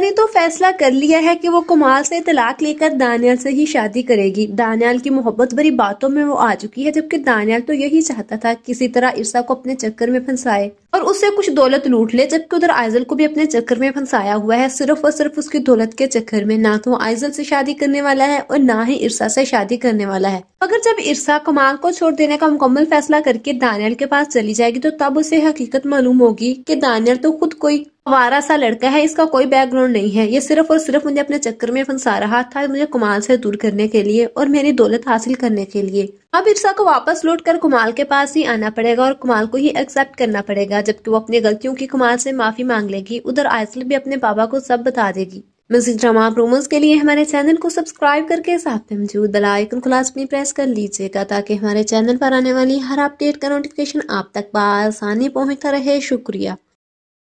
ने तो फैसला कर लिया है कि वो कुमार से तलाक लेकर दानियाल से ही शादी करेगी दानियाल की मोहब्बत भरी बातों में वो आ चुकी है जबकि दानियाल तो यही चाहता था किसी तरह ईर्षा को अपने चक्कर में फंसाए और उससे कुछ दौलत लूट ले जबकि उधर आइजल को भी अपने चक्कर में फंसाया हुआ है सिर्फ और सिर्फ उसकी दौलत के चक्कर में ना तो आइजल से शादी करने वाला है और ना ही इरसा से शादी करने वाला है मगर जब इरसा कमाल को छोड़ देने का मुकम्मल फैसला करके दानियल के पास चली जाएगी तो तब उसे हकीकत मालूम होगी की दानियल तो खुद कोई हमारा सा लड़का है इसका कोई बैकग्राउंड नहीं है ये सिर्फ और सिर्फ मुझे अपने चक्कर में फंसा रहा था मुझे कुमाल से दूर करने के लिए और मेरी दौलत हासिल करने के लिए अब इरसा को वापस लौटकर कर कुमाल के पास ही आना पड़ेगा और कुमाल को ही एक्सेप्ट करना पड़ेगा जबकि वो अपनी गलतियों की कुमार से माफी मांग लेगी उधर आयसल भी अपने पापा को सब बता देगी म्यूजिक ड्रामा प्रोमोज के लिए हमारे चैनल को सब्सक्राइब करके साथ में मौजूद बेल खुलास को प्रेस कर लीजिएगा ताकि हमारे चैनल पर आने वाली हर अपडेट का नोटिफिकेशन आप तक बसानी पहुँचता रहे शुक्रिया